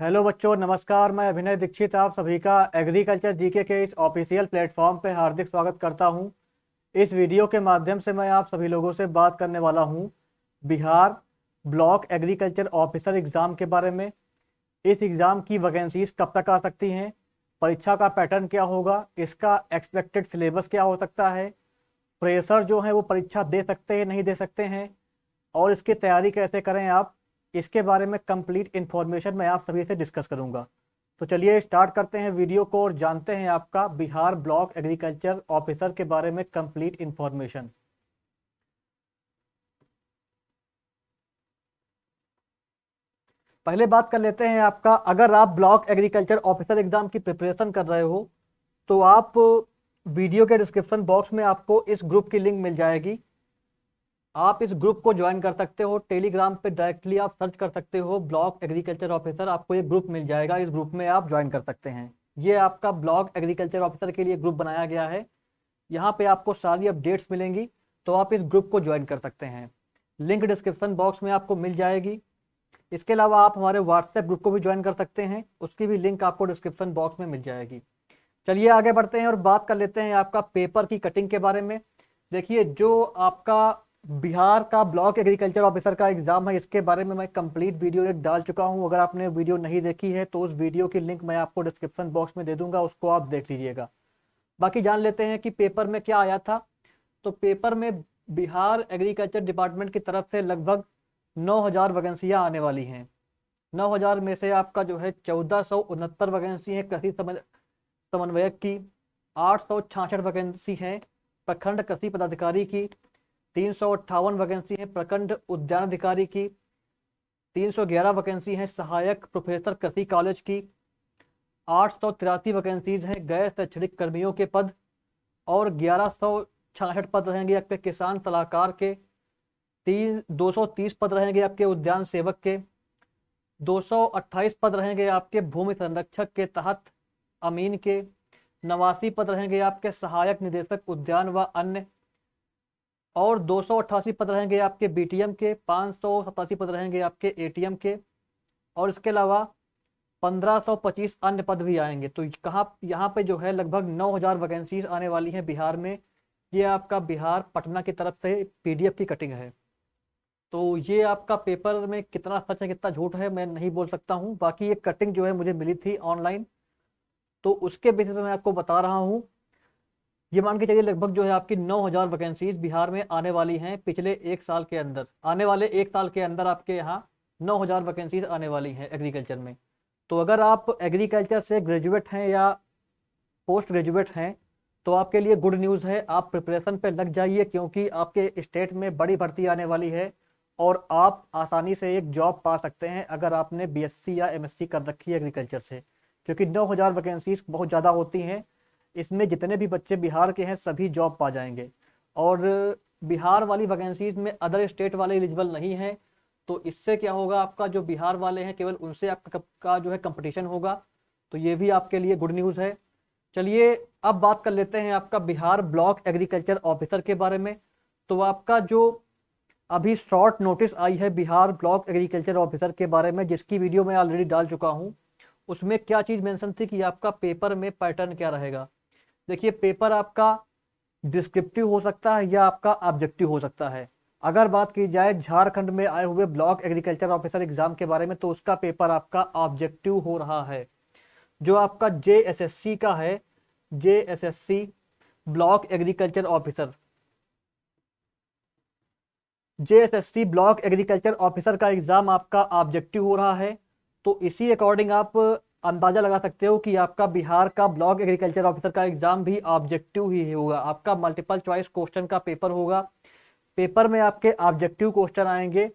hello बच्चों नमस्कार मैं अभिनय दीक्षित आप सभी का एग्रीकल्चर जीके के इस ऑफिशियल प्लेटफॉर्म पर हार्दिक स्वागत करता हूं इस वीडियो के माध्यम से मैं आप सभी लोगों से बात करने वाला हूं Bihar block agriculture officer exam के बारे में इस एग्ज़ाम की वैकेंसीज कब तक आ सकती हैं परीक्षा का पैटर्न क्या होगा इसका एक्सपेक्टेड सिलेबस क्या हो सकता है प्रेशर जो है वो परीक्षा दे सकते हैं नहीं दे सकते हैं और इसकी तैयारी कैसे करें आप इसके बारे में कंप्लीट इन्फॉर्मेशन मैं आप सभी से डिस्कस करूंगा तो चलिए स्टार्ट करते हैं वीडियो को और जानते हैं आपका बिहार ब्लॉक एग्रीकल्चर ऑफिसर के बारे में कंप्लीट इन्फॉर्मेशन पहले बात कर लेते हैं आपका अगर आप ब्लॉक एग्रीकल्चर ऑफिसर एग्जाम की प्रिपरेशन कर रहे हो तो आप वीडियो के डिस्क्रिप्शन बॉक्स में आपको इस ग्रुप की लिंक मिल जाएगी आप इस ग्रुप को ज्वाइन कर सकते हो टेलीग्राम पे डायरेक्टली आप सर्च कर सकते हो ब्लॉक एग्रीकल्चर ऑफिसर आपको ये ग्रुप मिल जाएगा इस ग्रुप में आप ज्वाइन कर सकते हैं ये आपका ब्लॉक एग्रीकल्चर ऑफिसर के लिए ग्रुप बनाया गया है यहाँ पे आपको सारी अपडेट्स मिलेंगी तो आप इस ग्रुप को ज्वाइन कर सकते हैं लिंक डिस्क्रिप्शन बॉक्स में आपको मिल जाएगी इसके अलावा आप हमारे व्हाट्सएप ग्रुप को भी ज्वाइन कर सकते हैं उसकी भी लिंक आपको डिस्क्रिप्शन बॉक्स में मिल जाएगी चलिए आगे बढ़ते हैं और बात कर लेते हैं आपका पेपर की कटिंग के बारे में देखिए जो आपका बिहार का ब्लॉक एग्रीकल्चर ऑफिसर का एग्जाम है इसके बारे में मैं कंप्लीट वीडियो एक डाल चुका हूं अगर आपने वीडियो नहीं देखी है तो उस वीडियो की लिंक मैं आपको डिस्क्रिप्शन बॉक्स में दे दूंगा उसको आप देख लीजिएगा बाकी जान लेते हैं कि पेपर में क्या आया था तो पेपर में बिहार एग्रीकल्चर डिपार्टमेंट की तरफ से लगभग नौ वैकेंसियां आने वाली हैं नौ में से आपका जो है चौदह सौ उनहत्तर वैकेंसी है कृषि समन्वयक की आठ सौ छाछठ वैकेंसी है प्रखंड कृषि पदाधिकारी की तीन सौ अट्ठावन वैकेंसी है प्रखंड उद्यान अधिकारी की तीन सौ ग्यारह वैकेंसी है सहायक प्रोफेसर कृषि कॉलेज की आठ सौ तिरासी वैकेंसीज हैं गैर शैक्षणिक कर्मियों के पद और ग्यारह सौ छियासठ पद रहेंगे आपके किसान सलाहकार के तीन दो सौ तीस पद रहेंगे आपके उद्यान सेवक के दो सौ अट्ठाईस पद रहेंगे आपके भूमि संरक्षक के तहत अमीन के नवासी पद रहेंगे आपके सहायक निदेशक उद्यान व अन्य और दो पद रहेंगे आपके बी के पाँच पद रहेंगे आपके ए के और इसके अलावा 1525 अन्य पद भी आएंगे तो कहाँ यहाँ पे जो है लगभग 9000 वैकेंसीज आने वाली हैं बिहार में ये आपका बिहार पटना की तरफ से पीडीएफ की कटिंग है तो ये आपका पेपर में कितना सच है कितना झूठ है मैं नहीं बोल सकता हूँ बाकी ये कटिंग जो है मुझे मिली थी ऑनलाइन तो उसके बेसिस पर मैं आपको बता रहा हूँ ये मान के चलिए लगभग जो है आपकी 9000 वैकेंसीज बिहार में आने वाली हैं पिछले एक साल के अंदर आने वाले एक साल के अंदर आपके यहाँ 9000 वैकेंसीज आने वाली हैं एग्रीकल्चर में तो अगर आप एग्रीकल्चर से ग्रेजुएट हैं या पोस्ट ग्रेजुएट हैं तो आपके लिए गुड न्यूज़ है आप प्रिपरेशन पे लग जाइए क्योंकि आपके स्टेट में बड़ी भर्ती आने वाली है और आप आसानी से एक जॉब पा सकते हैं अगर आपने बी या एम कर रखी है एग्रीकल्चर से क्योंकि हजार वैकेंसीज बहुत ज़्यादा होती हैं इसमें जितने भी बच्चे बिहार के हैं सभी जॉब पा जाएंगे और बिहार वाली वैकेंसीज में अदर स्टेट वाले एलिजिबल नहीं हैं तो इससे क्या होगा आपका जो बिहार वाले हैं केवल उनसे आपका जो है कंपटीशन होगा तो ये भी आपके लिए गुड न्यूज़ है चलिए अब बात कर लेते हैं आपका बिहार ब्लॉक एग्रीकल्चर ऑफिसर के बारे में तो आपका जो अभी शॉर्ट नोटिस आई है बिहार ब्लॉक एग्रीकल्चर ऑफिसर के बारे में जिसकी वीडियो मैं ऑलरेडी डाल चुका हूँ उसमें क्या चीज़ मेंशन थी कि आपका पेपर में पैटर्न क्या रहेगा देखिए पेपर आपका डिस्क्रिप्टिव हो सकता है या आपका ऑब्जेक्टिव हो सकता है अगर बात की जाए झारखंड में आए हुए ब्लॉक एग्रीकल्चर ऑफिसर एग्जाम के बारे में तो उसका पेपर आपका ऑब्जेक्टिव हो रहा है जो आपका जे का है जे ब्लॉक एग्रीकल्चर ऑफिसर जे ब्लॉक एग्रीकल्चर ऑफिसर का एग्जाम आपका ऑब्जेक्टिव हो रहा है तो इसी अकॉर्डिंग आप अंदाज़ा लगा सकते हो कि आपका बिहार का ब्लॉक एग्रीकल्चर ऑफिसर का एग्ज़ाम भी ऑब्जेक्टिव ही होगा आपका मल्टीपल चॉइस क्वेश्चन का पेपर होगा पेपर में आपके ऑब्जेक्टिव क्वेश्चन आएंगे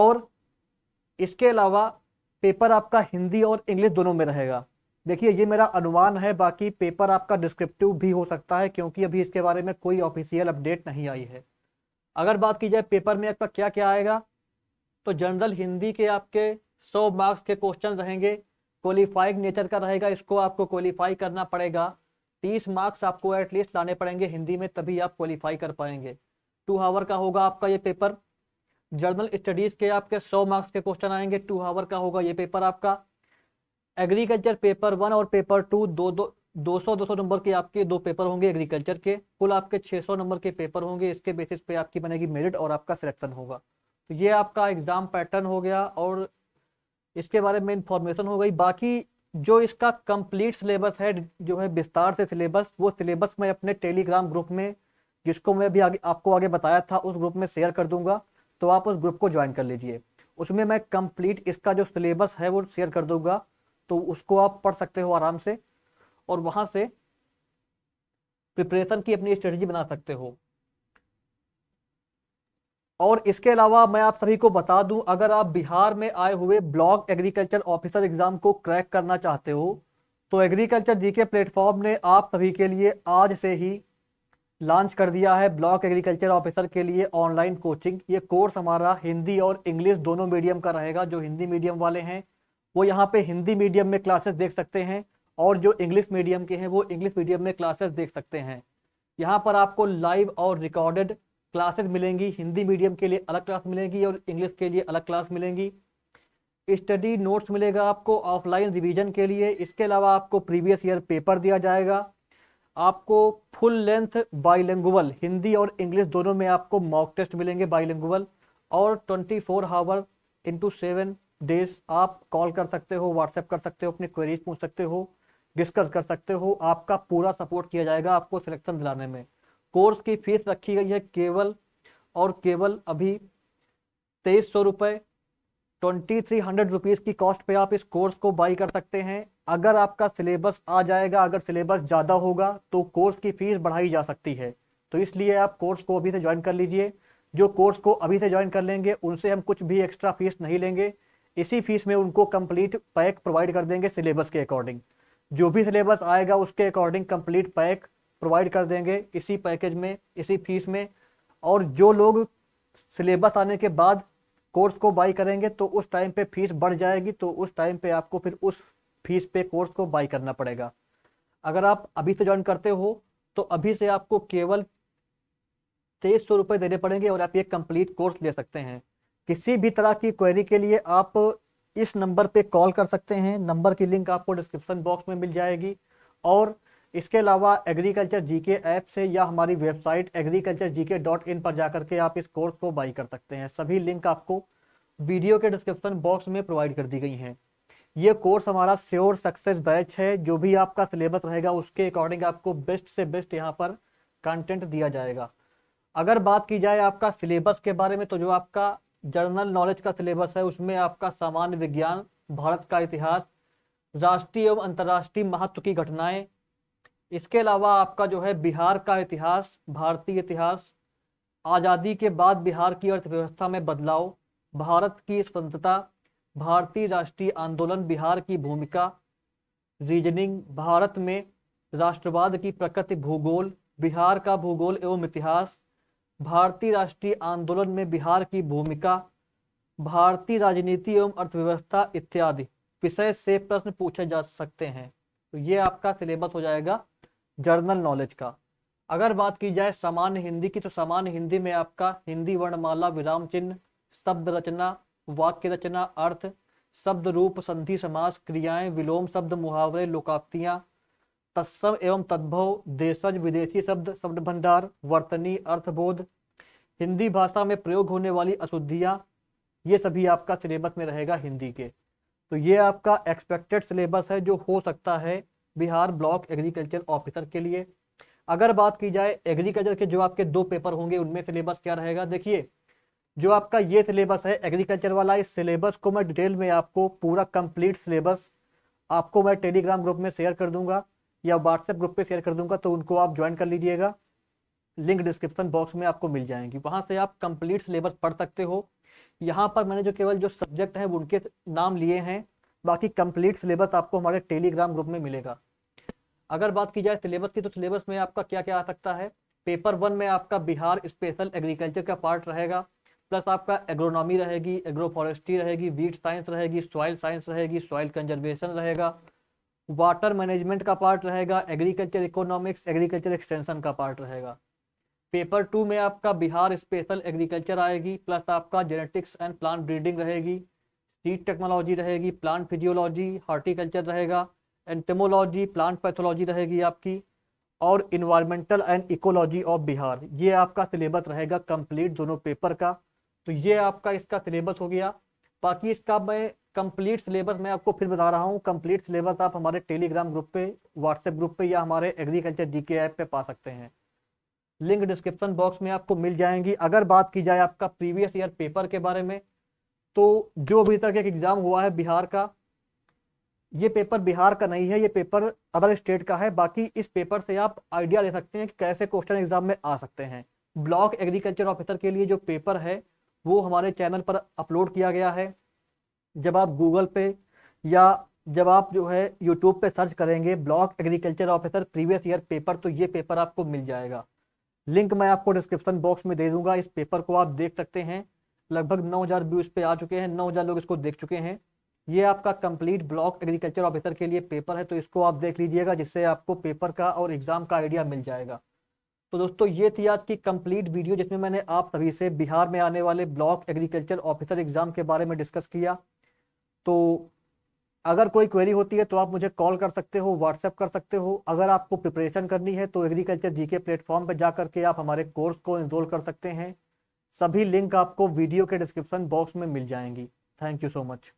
और इसके अलावा पेपर आपका हिंदी और इंग्लिश दोनों में रहेगा देखिए ये मेरा अनुमान है बाकी पेपर आपका डिस्क्रिप्टिव भी हो सकता है क्योंकि अभी इसके बारे में कोई ऑफिशियल अपडेट नहीं आई है अगर बात की जाए पेपर में आपका क्या क्या आएगा तो जनरल हिंदी के आपके सौ मार्क्स के क्वेश्चन रहेंगे क्वालिफाइड नेचर का रहेगा इसको आपको क्वालिफाई करना पड़ेगा तीस मार्क्स आपको एटलीस्ट लाने पड़ेंगे हिंदी में तभी आप क्वालिफाई कर पाएंगे टू हावर का होगा आपका ये पेपर जर्नल स्टडीज के आपके सौ मार्क्स के क्वेश्चन आएंगे टू हावर का होगा ये पेपर आपका एग्रीकल्चर पेपर वन और पेपर टू दो दो दो सौ दो सौ नंबर के आपके दो पेपर होंगे एग्रीकल्चर के कुल आपके सौ नंबर के पेपर होंगे इसके बेसिस पे आपकी बनेगी मेरिट और आपका सिलेक्शन होगा तो ये आपका एग्जाम पैटर्न हो गया और इसके बारे में इंफॉर्मेशन हो गई बाकी जो इसका कंप्लीट सिलेबस है जो है विस्तार से सिलेबस वो सिलेबस मैं अपने टेलीग्राम ग्रुप में जिसको मैं अभी आगे आपको आगे बताया था उस ग्रुप में शेयर कर दूंगा तो आप उस ग्रुप को ज्वाइन कर लीजिए उसमें मैं कंप्लीट इसका जो सिलेबस है वो शेयर कर दूंगा तो उसको आप पढ़ सकते हो आराम से और वहाँ से प्रिपरेशन की अपनी स्ट्रेटजी बना सकते हो और इसके अलावा मैं आप सभी को बता दूं अगर आप बिहार में आए हुए ब्लॉक एग्रीकल्चर ऑफिसर एग्जाम को क्रैक करना चाहते हो तो एग्रीकल्चर जीके प्लेटफॉर्म ने आप सभी के लिए आज से ही लॉन्च कर दिया है ब्लॉक एग्रीकल्चर ऑफिसर के लिए ऑनलाइन कोचिंग ये कोर्स हमारा हिंदी और इंग्लिश दोनों मीडियम का रहेगा जो हिंदी मीडियम वाले हैं वो यहाँ पे हिंदी मीडियम में क्लासेस देख सकते हैं और जो इंग्लिश मीडियम के हैं वो इंग्लिश मीडियम में क्लासेस देख सकते हैं यहाँ पर आपको लाइव और रिकॉर्डेड क्लासेस मिलेंगी हिंदी मीडियम के लिए अलग क्लास मिलेंगी और इंग्लिश के लिए अलग क्लास मिलेंगी स्टडी नोट्स मिलेगा आपको ऑफलाइन रिवीजन के लिए इसके अलावा आपको प्रीवियस ईयर पेपर दिया जाएगा आपको फुल लेंथ बाइलेंगुअल हिंदी और इंग्लिश दोनों में आपको मॉक टेस्ट मिलेंगे बाइलेंगुअल और 24 four hour into seven days आप कॉल कर सकते हो व्हाट्सएप कर सकते हो अपनी क्वेरीज पूछ सकते हो डिस्कस कर सकते हो आपका पूरा सपोर्ट किया जाएगा आपको सिलेक्शन दिलाने में कोर्स की फीस रखी गई है केवल और केवल अभी तेईस सौ रुपये ट्वेंटी थ्री हंड्रेड रुपीज़ की कॉस्ट पे आप इस कोर्स को बाई कर सकते हैं अगर आपका सिलेबस आ जाएगा अगर सिलेबस ज़्यादा होगा तो कोर्स की फ़ीस बढ़ाई जा सकती है तो इसलिए आप कोर्स को अभी से ज्वाइन कर लीजिए जो कोर्स को अभी से ज्वाइन कर लेंगे उनसे हम कुछ भी एक्स्ट्रा फीस नहीं लेंगे इसी फीस में उनको कंप्लीट पैक प्रोवाइड कर देंगे सिलेबस के अकॉर्डिंग जो भी सिलेबस आएगा उसके अकॉर्डिंग कंप्लीट पैक प्रोवाइड कर देंगे इसी पैकेज में इसी फीस में और जो लोग सिलेबस आने के बाद कोर्स को बाई करेंगे तो उस टाइम पे फीस बढ़ जाएगी तो उस टाइम पे आपको फिर उस फीस पे कोर्स को बाई करना पड़ेगा अगर आप अभी से ज्वाइन करते हो तो अभी से आपको केवल तेईस सौ रुपये देने पड़ेंगे और आप ये कंप्लीट कोर्स ले सकते हैं किसी भी तरह की क्वेरी के लिए आप इस नंबर पे कॉल कर सकते हैं नंबर की लिंक आपको डिस्क्रिप्शन बॉक्स में मिल जाएगी और इसके अलावा एग्रीकल्चर जीके ऐप से या हमारी website agriculture GK dot in पर जाकर के आप इस कोर्स को बाई कर सकते हैं सभी लिंक आपको वीडियो के डिस्क्रिप्शन बॉक्स में प्रोवाइड कर दी गई हैं ये कोर्स हमारा श्योर सक्सेस बैच है जो भी आपका सिलेबस रहेगा उसके अकॉर्डिंग आपको बेस्ट से बेस्ट यहाँ पर कंटेंट दिया जाएगा अगर बात की जाए आपका सिलेबस के बारे में तो जो आपका जर्नल नॉलेज का सिलेबस है उसमें आपका सामान्य विज्ञान भारत का इतिहास राष्ट्रीय एवं अंतर्राष्ट्रीय महत्व की घटनाएं इसके अलावा आपका जो है बिहार का इतिहास भारतीय इतिहास आज़ादी के बाद बिहार की अर्थव्यवस्था में बदलाव भारत की स्वतंत्रता भारतीय राष्ट्रीय आंदोलन बिहार की भूमिका रीजनिंग भारत में राष्ट्रवाद की प्रकृति भूगोल बिहार का भूगोल एवं इतिहास भारतीय राष्ट्रीय आंदोलन में बिहार की भूमिका भारतीय राजनीति एवं अर्थव्यवस्था इत्यादि विषय से प्रश्न पूछे जा सकते हैं तो ये आपका सिलेबस हो जाएगा जर्नल नॉलेज का अगर बात की जाए सामान्य हिंदी की तो सामान्य हिंदी में आपका हिंदी वर्णमाला विराम चिन्ह शब्द रचना वाक्य रचना अर्थ शब्द रूप संधि समास क्रियाएं विलोम शब्द मुहावरे लोकाप्तियां तत्सव एवं तद्भव देशज विदेशी शब्द शब्द भंडार वर्तनी अर्थबोध हिंदी भाषा में प्रयोग होने वाली अशुद्धियां ये सभी आपका सिलेबस में रहेगा हिंदी के तो ये आपका एक्सपेक्टेड सिलेबस है जो हो सकता है बिहार ब्लॉक एग्रीकल्चर ऑफिसर के लिए अगर बात की जाए एग्रीकल्चर के जो आपके दो पेपर होंगे उनमें सिलेबस क्या रहेगा देखिए जो आपका ये सिलेबस है एग्रीकल्चर वाला इस सिलेबस को मैं डिटेल में आपको पूरा कंप्लीट सिलेबस आपको मैं टेलीग्राम ग्रुप में शेयर कर दूंगा या व्हाट्सएप ग्रुप पे शेयर कर दूंगा तो उनको आप ज्वाइन कर लीजिएगा लिंक डिस्क्रिप्शन बॉक्स में आपको मिल जाएंगी वहां से आप कंप्लीट सिलेबस पढ़ सकते हो यहाँ पर मैंने जो केवल जो सब्जेक्ट है उनके नाम लिए हैं बाकी कंप्लीट सिलेबस आपको हमारे टेलीग्राम ग्रुप में मिलेगा अगर बात की जाए सिलेबस की तो सिलेबस में आपका क्या क्या आ सकता है पेपर वन में आपका बिहार स्पेशल एग्रीकल्चर का पार्ट रहेगा प्लस आपका एग्रोनॉमी रहेगी एग्रो फॉरेस्ट्री रहेगी वीट साइंस रहेगी सॉइल साइंस रहेगी सॉइल कंजर्वेशन रहेगा वाटर मैनेजमेंट का पार्ट रहेगा एग्रीकल्चर इकोनॉमिक्स एग्रीकल्चर एक्सटेंशन का पार्ट रहेगा पेपर टू में आपका बिहार स्पेशल एग्रीकल्चर आएगी प्लस आपका जेनेटिक्स एंड प्लांट ब्रीडिंग रहेगी सीड टेक्नोलॉजी रहेगी प्लांट फिजियोलॉजी हार्टिकल्चर रहेगा एंटेमोलॉजी प्लांट पैथोलॉजी रहेगी आपकी और environmental and ecology of Bihar ये आपका सिलेबस रहेगा कंप्लीट दोनों पेपर का तो ये आपका इसका सिलेबस हो गया बाकी इसका मैं कंप्लीट सिलेबस मैं आपको फिर बता रहा हूँ कंप्लीट सिलेबस आप हमारे टेलीग्राम ग्रुप पे व्हाट्सएप ग्रुप पे या हमारे एग्रीकल्चर जीके ऐप पे पा सकते हैं लिंक डिस्क्रिप्शन बॉक्स में आपको मिल जाएंगी अगर बात की जाए आपका प्रीवियस ईयर पेपर के बारे में तो जो अभी तक एक एग्ज़ाम हुआ है बिहार का ये पेपर बिहार का नहीं है ये पेपर अदर स्टेट का है बाकी इस पेपर से आप आइडिया ले सकते हैं कि कैसे क्वेश्चन एग्जाम में आ सकते हैं ब्लॉक एग्रीकल्चर ऑफिसर के लिए जो पेपर है वो हमारे चैनल पर अपलोड किया गया है जब आप गूगल पे या जब आप जो है यूट्यूब पे सर्च करेंगे block agriculture officer previous year paper तो ये पेपर आपको मिल जाएगा लिंक मैं आपको डिस्क्रिप्शन बॉक्स में दे दूंगा इस पेपर को आप देख सकते हैं लगभग 9000 व्यूज पे आ चुके हैं 9000 लोग इसको देख चुके हैं ये आपका कंप्लीट ब्लॉक एग्रीकल्चर ऑफिसर के लिए पेपर है तो इसको आप देख लीजिएगा जिससे आपको पेपर का और एग्जाम का आइडिया मिल जाएगा तो दोस्तों ये थी आज की कंप्लीट वीडियो जिसमें मैंने आप सभी से बिहार में आने वाले ब्लॉक एग्रीकल्चर ऑफिसर एग्जाम के बारे में डिस्कस किया तो अगर कोई क्वेरी होती है तो आप मुझे कॉल कर सकते हो व्हाट्सएप कर सकते हो अगर आपको प्रिपरेशन करनी है तो एग्रीकल्चर जीके प्लेटफॉर्म पर जा करके आप हमारे कोर्स को इनरोल कर सकते हैं सभी लिंक आपको वीडियो के डिस्क्रिप्शन बॉक्स में मिल जाएंगी थैंक यू सो मच